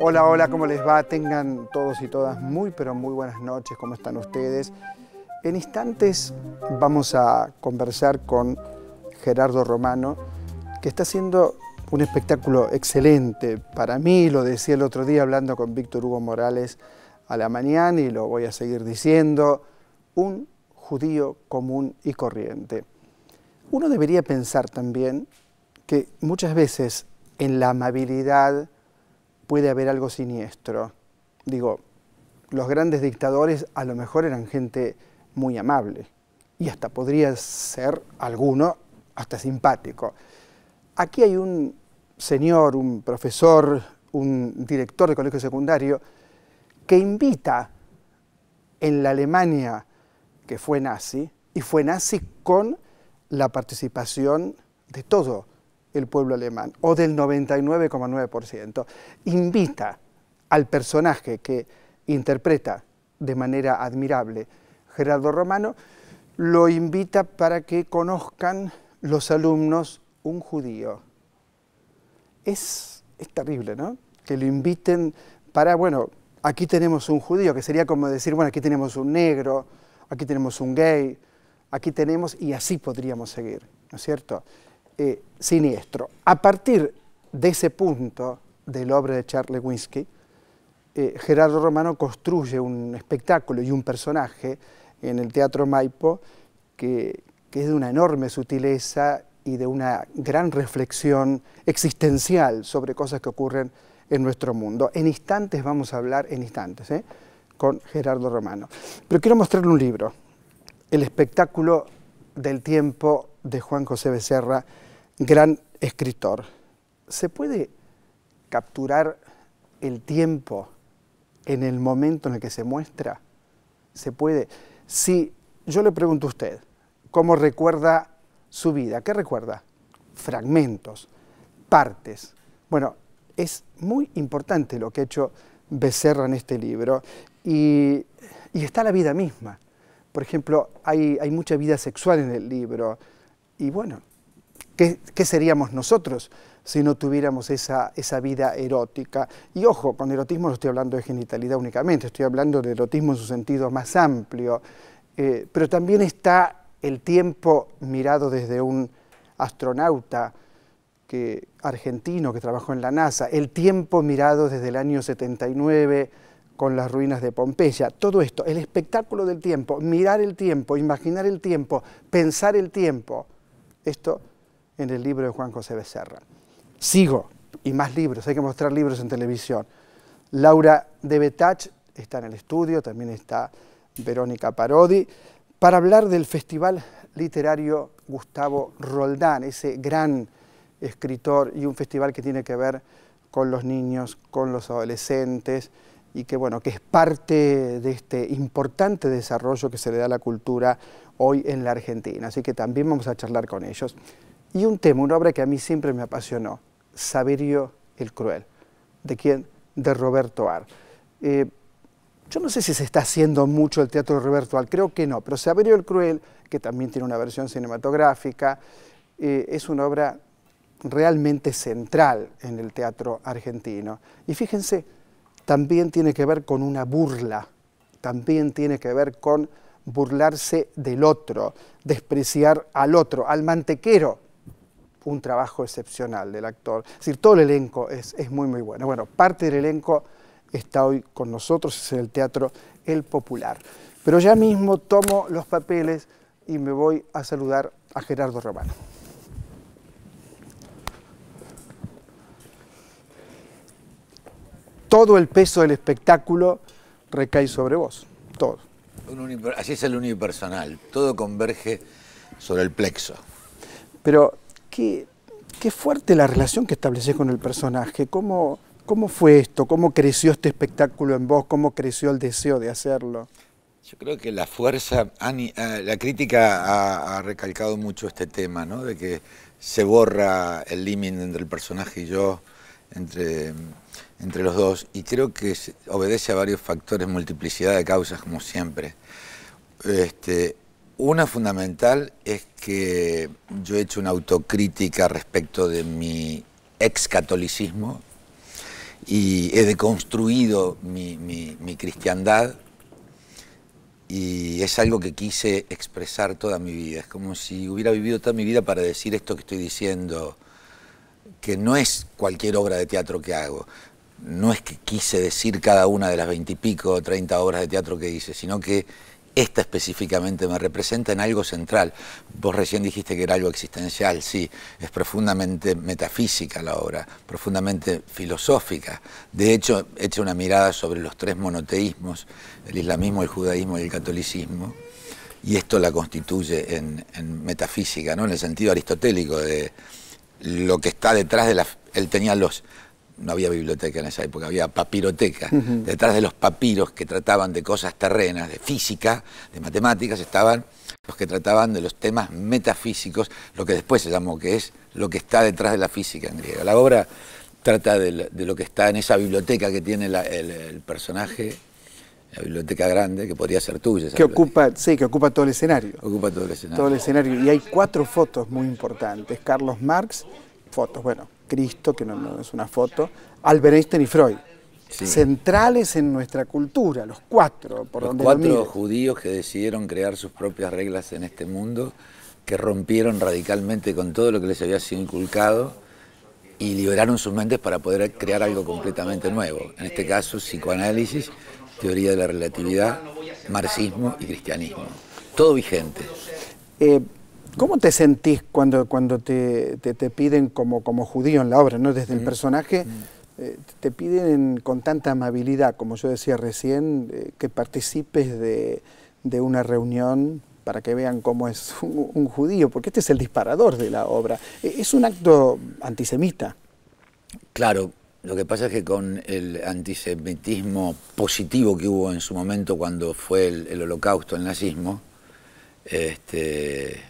Hola, hola, ¿cómo les va? Tengan todos y todas muy, pero muy buenas noches, ¿cómo están ustedes? En instantes vamos a conversar con Gerardo Romano, que está haciendo un espectáculo excelente. Para mí, lo decía el otro día hablando con Víctor Hugo Morales a la mañana y lo voy a seguir diciendo, un judío común y corriente. Uno debería pensar también que muchas veces en la amabilidad puede haber algo siniestro. Digo, los grandes dictadores a lo mejor eran gente muy amable y hasta podría ser alguno hasta simpático. Aquí hay un señor, un profesor, un director de colegio secundario que invita en la Alemania que fue nazi y fue nazi con la participación de todo el pueblo alemán, o del 99,9%. Invita al personaje que interpreta de manera admirable Gerardo Romano, lo invita para que conozcan los alumnos un judío. Es, terrible, ¿no? Que lo inviten para, bueno, aquí tenemos un judío, que sería como decir, bueno, aquí tenemos un negro, aquí tenemos un gay, aquí tenemos, y así podríamos seguir, ¿no es cierto? Eh, siniestro. A partir de ese punto de la obra de Charles Winsky eh, Gerardo Romano construye un espectáculo y un personaje en el Teatro Maipo que, que es de una enorme sutileza y de una gran reflexión existencial sobre cosas que ocurren en nuestro mundo. En instantes vamos a hablar, en instantes, ¿eh? con Gerardo Romano. Pero quiero mostrarle un libro, El espectáculo del tiempo de Juan José Becerra, gran escritor. ¿Se puede capturar el tiempo en el momento en el que se muestra? ¿Se puede? Si yo le pregunto a usted, ¿cómo recuerda su vida? ¿Qué recuerda? Fragmentos, partes. Bueno, es muy importante lo que ha hecho Becerra en este libro y, está la vida misma. Por ejemplo, hay mucha vida sexual en el libro y bueno, ¿Qué, seríamos nosotros si no tuviéramos esa, vida erótica? Y ojo, con erotismo no estoy hablando de genitalidad únicamente, estoy hablando de erotismo en su sentido más amplio, eh, pero también está el tiempo mirado desde un astronauta argentino que trabajó en la NASA, el tiempo mirado desde el año 79 con las ruinas de Pompeya, todo esto, el espectáculo del tiempo, mirar el tiempo, imaginar el tiempo, pensar el tiempo, esto en el libro de Juan José Becerra. Sigo, y más libros, hay que mostrar libros en televisión. Laura de Betach está en el estudio, también está Verónica Parodi, para hablar del Festival Literario Gustavo Roldán, ese gran escritor y un festival que tiene que ver con los niños, con los adolescentes y que, bueno, que es parte de este importante desarrollo que se le da a la cultura hoy en la Argentina. Así que también vamos a charlar con ellos. Y un tema, una obra que a mí siempre me apasionó, Saberio el Cruel. ¿De quién? De Roberto Ar. Eh, yo no sé si se está haciendo mucho el teatro de Roberto Ar, creo que no, pero Saberio el Cruel, que también tiene una versión cinematográfica, eh, es una obra realmente central en el teatro argentino. Y fíjense, también tiene que ver con una burla, también tiene que ver con burlarse del otro, despreciar al otro, al mantequero, un trabajo excepcional del actor. Es decir, todo el elenco es, muy, muy bueno. Bueno, parte del elenco está hoy con nosotros, es en el Teatro El Popular. Pero ya mismo tomo los papeles y me voy a saludar a Gerardo Romano. Todo el peso del espectáculo recae sobre vos, todo. así es el unipersonal, todo converge sobre el plexo. Pero qué, qué fuerte la relación que estableces con el personaje, cómo, cómo fue esto, cómo creció este espectáculo en vos, cómo creció el deseo de hacerlo. Yo creo que la fuerza, Ani, eh, la crítica ha, recalcado mucho este tema, ¿no? de que se borra el límite entre el personaje y yo, entre, entre los dos, y creo que obedece a varios factores, multiplicidad de causas como siempre. Este, una fundamental es que yo he hecho una autocrítica respecto de mi ex catolicismo y he deconstruido mi, mi, cristiandad y es algo que quise expresar toda mi vida. Es como si hubiera vivido toda mi vida para decir esto que estoy diciendo, que no es cualquier obra de teatro que hago. No es que quise decir cada una de las veintipico o treinta obras de teatro que hice, sino que esta específicamente me representa en algo central. Vos recién dijiste que era algo existencial, sí, es profundamente metafísica la obra, profundamente filosófica. De hecho, echa una mirada sobre los tres monoteísmos, el islamismo, el judaísmo y el catolicismo, y esto la constituye en, metafísica, ¿no? en el sentido aristotélico de lo que está detrás de la... Él tenía los, no había biblioteca en esa época, había papiroteca. Detrás de los papiros que trataban de cosas terrenas, de física, de matemáticas, estaban los que trataban de los temas metafísicos, lo que después se llamó, que es lo que está detrás de la física en griego. La obra trata de, lo que está en esa biblioteca que tiene el, personaje, la biblioteca grande, que podría ser tuya. que ocupa, sí, que ocupa todo el escenario. Ocupa todo el escenario. Todo el escenario. Y hay cuatro fotos muy importantes. Carlos Marx, fotos. Bueno, Cristo, que no, es una foto, Albert Einstein y Freud. centrales en nuestra cultura, los cuatro, por los cuatro judíos que decidieron crear sus propias reglas en este mundo, que rompieron radicalmente con todo lo que les había sido inculcado y liberaron sus mentes para poder crear algo completamente nuevo. En este caso, psicoanálisis, teoría de la relatividad, marxismo y cristianismo. Todo vigente. Eh, ¿Cómo te sentís cuando, cuando te, piden como, como judío en la obra, ¿no? desde el personaje? Eh, te piden con tanta amabilidad, como yo decía recién, eh, que participes de, una reunión para que vean cómo es un, judío, porque este es el disparador de la obra. E, es un acto antisemita. Claro, lo que pasa es que con el antisemitismo positivo que hubo en su momento cuando fue el, el holocausto, el nazismo, este,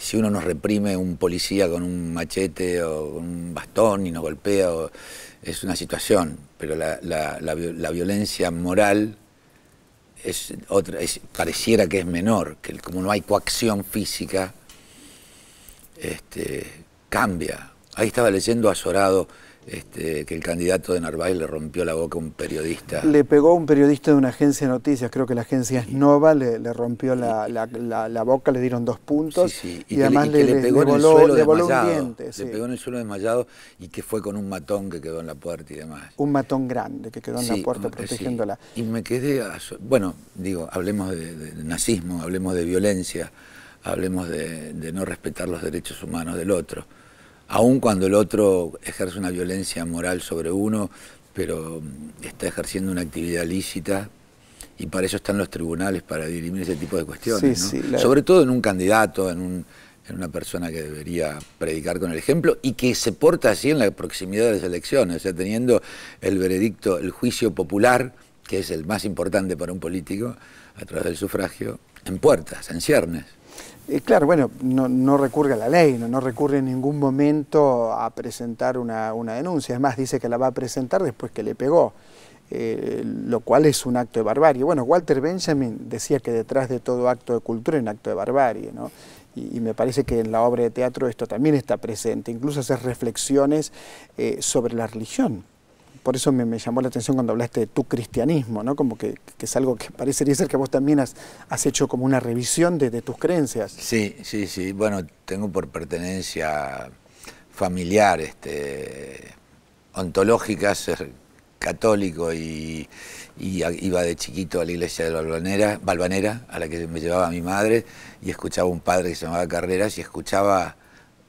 si uno nos reprime un policía con un machete o con un bastón y nos golpea, es una situación, pero la, violencia moral es otra, pareciera que es menor, que como no hay coacción física, este, cambia. Ahí estaba leyendo azorado este, que el candidato de Narváez le rompió la boca a un periodista. Le pegó a un periodista de una agencia de noticias, creo que la agencia es Nova, le, rompió la, boca, le dieron dos puntos Y, además le, pegó el diente. Le pegó en el suelo desmayado y que fue con un matón que quedó en la puerta y demás. Un matón grande que quedó en la puerta eh, protegiéndola. Y me quedé, bueno, digo, hablemos de, nazismo, hablemos de violencia, hablemos de, de no respetar los derechos humanos del otro aun cuando el otro ejerce una violencia moral sobre uno, pero mm, está ejerciendo una actividad lícita. Y para eso están los tribunales, para dirimir ese tipo de cuestiones. Sobre todo en un candidato, en, en una persona que debería predicar con el ejemplo y que se porta así en la proximidad de las elecciones, o sea, teniendo el veredicto, el juicio popular, que es el más importante para un político, a través del sufragio, en puertas, en ciernes. Eh, claro, bueno, no, recurre a la ley, no, no, recurre en ningún momento a presentar una, denuncia. Es más, dice que la va a presentar después que le pegó, eh, lo cual es un acto de barbarie. Bueno, Walter Benjamin decía que detrás de todo acto de cultura hay un acto de barbarie, ¿no? Y, me parece que en la obra de teatro esto también está presente, incluso hacer reflexiones eh, sobre la religión por eso me, llamó la atención cuando hablaste de tu cristianismo, ¿no? Como que, es algo que parecería ser que vos también has, hecho como una revisión de, tus creencias. Sí, sí, sí. Bueno, tengo por pertenencia familiar, este, ontológica, ser católico y, iba de chiquito a la iglesia de Balvanera, Balvanera, a la que me llevaba mi madre, y escuchaba un padre que se llamaba Carreras y escuchaba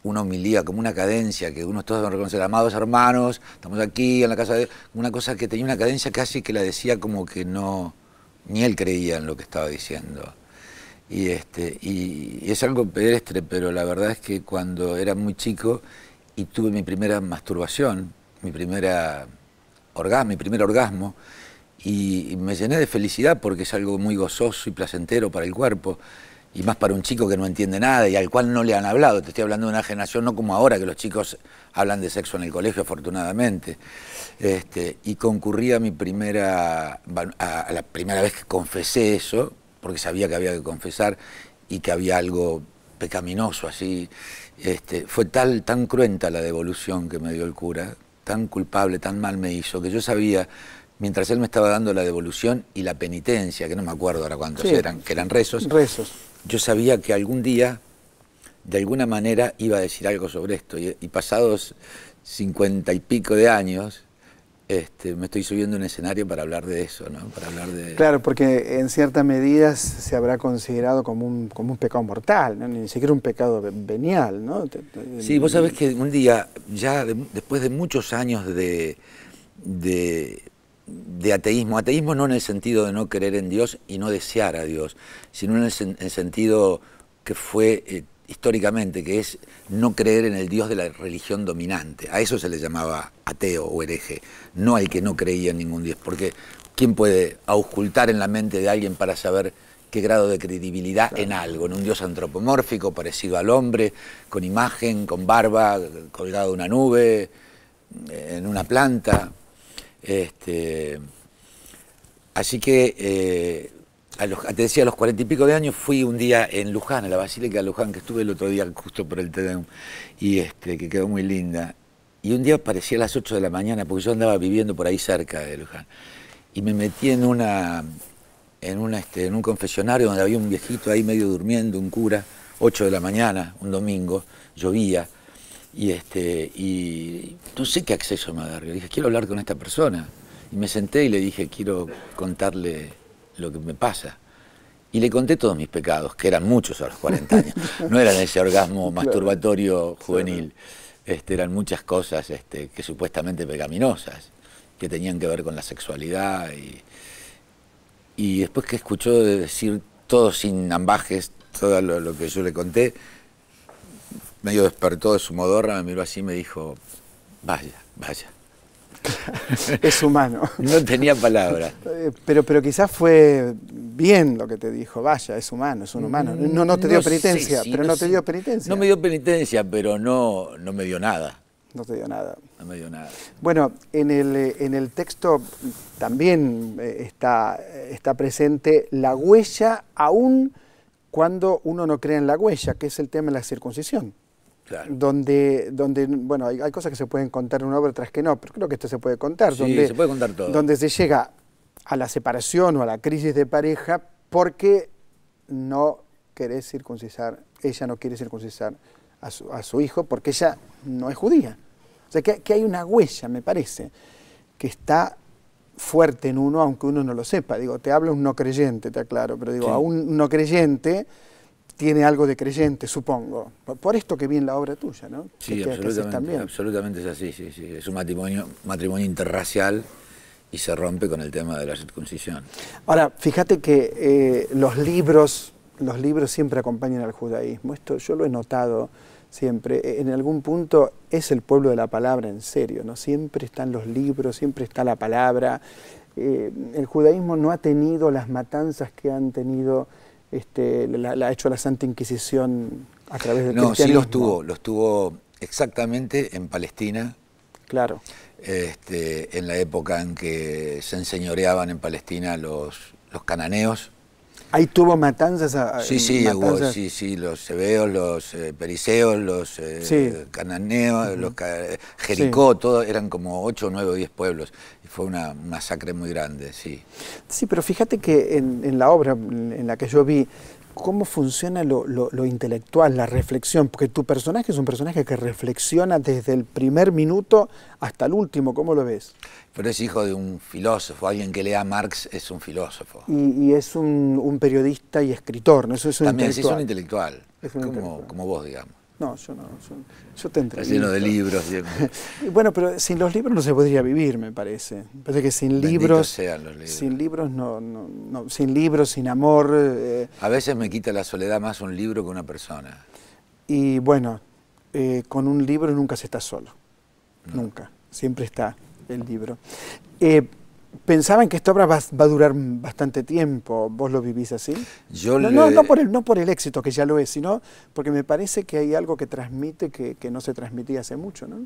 una homilía, como una cadencia, que uno todos reconocer, amados hermanos, estamos aquí en la casa de... Una cosa que tenía una cadencia casi que la decía como que no, ni él creía en lo que estaba diciendo. Y, este, y, es algo pedestre, pero la verdad es que cuando era muy chico y tuve mi primera masturbación, mi primera orgasmo, mi primer orgasmo, y me llené de felicidad porque es algo muy gozoso y placentero para el cuerpo y más para un chico que no entiende nada y al cual no le han hablado. Te estoy hablando de una generación, no como ahora que los chicos hablan de sexo en el colegio, afortunadamente. Este, y concurrí a mi primera, a la primera vez que confesé eso, porque sabía que había que confesar y que había algo pecaminoso así. Este, fue tal, tan cruenta la devolución que me dio el cura, tan culpable, tan mal me hizo, que yo sabía mientras él me estaba dando la devolución y la penitencia, que no me acuerdo ahora cuántos eran, que eran Rezos yo sabía que algún día, de alguna manera, iba a decir algo sobre esto. Y, pasados cincuenta y pico de años, este, me estoy subiendo a un escenario para hablar de eso, ¿no? Para hablar de... Claro, porque en cierta medida se habrá considerado como un, como un pecado mortal, ¿no? ni siquiera un pecado venial, ¿no? Sí, vos sabés que un día, ya después de muchos años de, de de ateísmo. Ateísmo no en el sentido de no creer en Dios y no desear a Dios, sino en el, sentido que fue eh, históricamente, que es no creer en el Dios de la religión dominante. A eso se le llamaba ateo o hereje, no al que no creía en ningún Dios. Porque ¿quién puede auscultar en la mente de alguien para saber qué grado de credibilidad en algo, en un dios antropomórfico parecido al hombre, con imagen, con barba, colgado de una nube, en una planta. Este, así que, eh, a los, te decía, a los cuarenta y pico de años fui un día en Luján, a la Basílica de Luján, que estuve el otro día justo por el Tedeum, y este, que quedó muy linda. Y un día aparecí a las 8 de la mañana, porque yo andaba viviendo por ahí cerca de Luján, y me metí en una en, este, en un confesionario donde había un viejito ahí medio durmiendo, un cura, 8 de la mañana, un domingo, llovía, y, este, y no sé qué acceso me agarré. Dije, quiero hablar con esta persona. Y me senté y le dije, quiero contarle lo que me pasa. Y le conté todos mis pecados, que eran muchos a los 40 años. No eran ese orgasmo masturbatorio juvenil. Este, eran muchas cosas este, que supuestamente pecaminosas, que tenían que ver con la sexualidad. Y, después que escuchó decir todo sin ambajes, todo lo que yo le conté, medio despertó de su modorra, me miró así y me dijo, vaya, vaya. es humano. No tenía palabra. Pero, pero quizás fue bien lo que te dijo, vaya, es humano, es un humano. Mm, no, no te dio penitencia, pero no, te dio penitencia. No me dio penitencia, pero no, no me dio nada. No te dio nada. No me dio nada. Bueno, en el, en el texto también eh, está, está presente la huella, aun cuando uno no cree en la huella, que es el tema de la circuncisión. Donde, donde, bueno, hay, cosas que se pueden contar en una obra, otras que no, pero creo que esto se puede contar. donde, se puede Donde se llega a la separación o a la crisis de pareja porque no querés circuncisar, ella no quiere circuncisar a su, a su hijo porque ella no es judía. O sea, que, hay una huella, me parece, que está fuerte en uno, aunque uno no lo sepa. Digo, te hablo un no creyente, te aclaro, pero digo, a un no creyente tiene algo de creyente, supongo. Por, esto que viene la obra tuya, ¿no? Sí, absolutamente, absolutamente es así, sí, sí. Es un matrimonio, matrimonio interracial y se rompe con el tema de la circuncisión. Ahora, fíjate que eh, los libros, los libros siempre acompañan al judaísmo. Esto yo lo he notado siempre. E, en algún punto es el pueblo de la palabra, en serio, ¿no? Siempre están los libros, siempre está la palabra. Eh, el judaísmo no ha tenido las matanzas que han tenido este, la, ha hecho la Santa Inquisición a través de cristianismo. No, sí los tuvo, los tuvo exactamente en Palestina. Claro. Este, en la época en que se enseñoreaban en Palestina los, los cananeos Ahí tuvo matanzas. A, ah, sí, sí, sí, sí, los hebeos, los eh, periseos, los eh, cananeos, los eh, Jericó, eran como 8, 9 o 10 pueblos. Y fue una masacre muy grande, sí. Sí, pero fíjate que en, en la obra en la que yo vi, cómo funciona lo, intelectual, la reflexión, porque tu personaje es un personaje que reflexiona desde el primer minuto hasta el último, ¿cómo lo ves? Pero es hijo de un filósofo, alguien que lea a Marx es un filósofo. Y, es un, periodista y escritor, ¿no? Eso es un También, intelectual. es un intelectual. como vos, digamos. No, yo no, yo, yo te Está lleno de libros bueno, pero sin los libros no se podría vivir, me parece. Me parece que sin libros, sean los libros. Sin libros no, no, sin libros, sin amor. Eh. A veces me quita la soledad más un libro que una persona. Y bueno, eh, con un libro nunca se está solo. Nunca. Siempre está el libro. Eh, pensaban que esta obra va, a durar bastante tiempo. ¿Vos lo vivís así? no, no, por el, no por el éxito, que ya lo es, sino porque me parece que hay algo que transmite que, no se transmitía hace mucho, ¿no?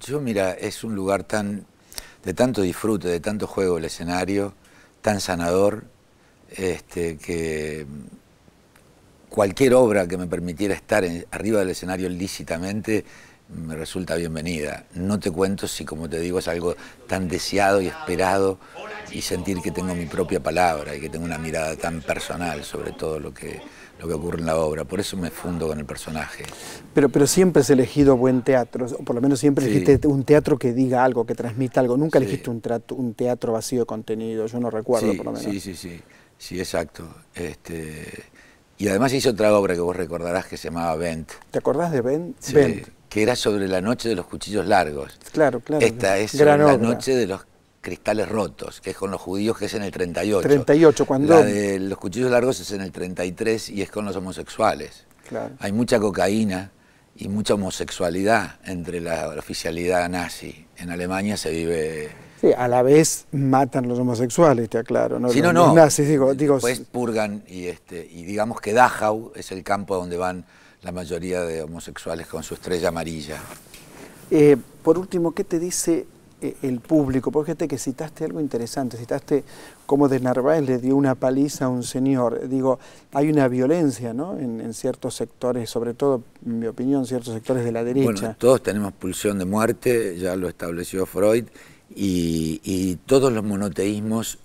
Yo, mira, es un lugar tan de tanto disfrute, de tanto juego el escenario, tan sanador, este, que cualquier obra que me permitiera estar arriba del escenario lícitamente me resulta bienvenida. No te cuento si, como te digo, es algo tan deseado y esperado y sentir que tengo mi propia palabra y que tengo una mirada tan personal sobre todo lo que, lo que ocurre en la obra. Por eso me fundo con el personaje. Pero, pero siempre has elegido buen teatro, o por lo menos siempre elegiste un teatro que diga algo, que transmita algo. Nunca elegiste un, un, teatro vacío de contenido, yo no recuerdo por lo menos. Sí, sí, sí, sí, exacto. Este... Y además hice otra obra que vos recordarás que se llamaba Bent. ¿Te acordás de Bent? Bent que era sobre la noche de los cuchillos largos. Claro, claro. Esta es la noche de los cristales rotos, que es con los judíos, que es en el 38. 38, cuando... La de los cuchillos largos es en el 33 y es con los homosexuales. Claro. Hay mucha cocaína y mucha homosexualidad entre la oficialidad nazi. En Alemania se vive... Sí, a la vez matan los homosexuales, te aclaro. ¿no? Sí, no, no. digo, Después purgan y, este, y digamos que Dachau es el campo donde van la mayoría de homosexuales con su estrella amarilla. Eh, por último, ¿qué te dice eh, el público? Porque fíjate que citaste algo interesante, citaste cómo de Narváez le dio una paliza a un señor. Digo, hay una violencia ¿no? en, ciertos sectores, sobre todo, en mi opinión, ciertos sectores de la derecha. Bueno, todos tenemos pulsión de muerte, ya lo estableció Freud, y todos los monoteísmos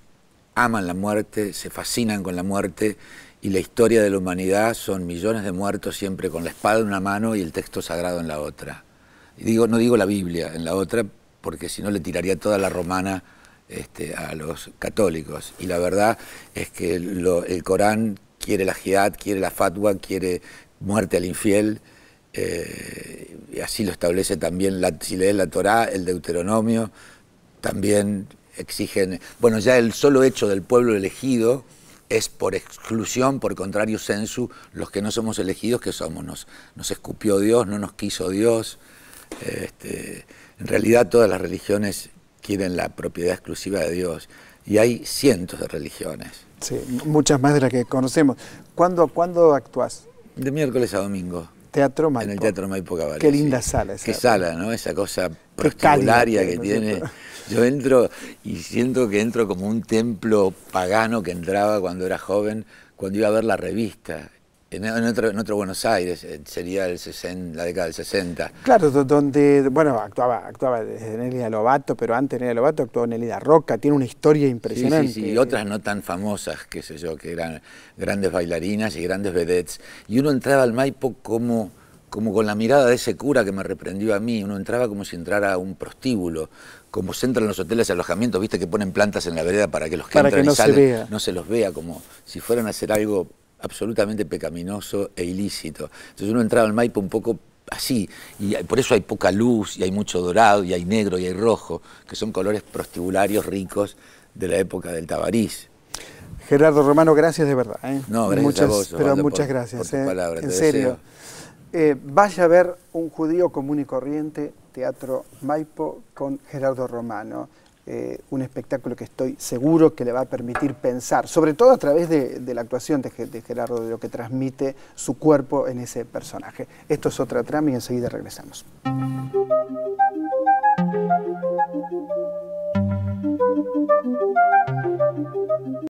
aman la muerte, se fascinan con la muerte y la historia de la humanidad son millones de muertos siempre con la espada en una mano y el texto sagrado en la otra. digo, no digo la Biblia en la otra, porque si no le tiraría toda la romana este, a los católicos. Y la verdad es que el Corán quiere la jihad, quiere la fatwa, quiere muerte al infiel, eh, y así lo establece también, la, si lees la Torá, el Deuteronomio, también exigen, bueno, ya el solo hecho del pueblo elegido, es por exclusión, por contrario sensu, los que no somos elegidos, que somos, nos, escupió Dios, no nos quiso Dios. Este, en realidad todas las religiones quieren la propiedad exclusiva de Dios y hay cientos de religiones. Sí, muchas más de las que conocemos. ¿Cuándo, ¿cuándo actúas? De miércoles a domingo. Teatro En el Teatro Maipo Qué linda sala esa. Qué sala, ¿no? Esa cosa prostibularia que, tiene. Yo entro y siento que entro como un templo pagano que entraba cuando era joven, cuando iba a ver la revista en, otro, Buenos Aires, eh, sería el la década del 60. Claro, donde, bueno, actuaba, actuaba desde Nelly Lobato, pero antes de Nelly Lobato actuó Elida Roca, tiene una historia impresionante. y otras no tan famosas, qué sé yo, que eran grandes bailarinas y grandes vedettes. Y uno entraba al Maipo como como con la mirada de ese cura que me reprendió a mí, uno entraba como si entrara a un prostíbulo, como se entra en los hoteles y alojamientos, viste que ponen plantas en la vereda para que los que entran no y salen no se los vea, como si fueran a hacer algo absolutamente pecaminoso e ilícito. Entonces uno entraba al Maipo un poco así, y por eso hay poca luz, y hay mucho dorado, y hay negro, y hay rojo, que son colores prostibularios ricos de la época del Tabarís. Gerardo Romano, gracias de verdad. ¿eh? No, gracias muchas, Pero muchas gracias. eh, en serio. Eh, vaya a ver un judío común y corriente, Teatro Maipo, con Gerardo Romano. Eh, un espectáculo que estoy seguro que le va a permitir pensar, sobre todo a través de, la actuación de, de, Gerardo, de lo que transmite su cuerpo en ese personaje. Esto es otra trama y enseguida regresamos.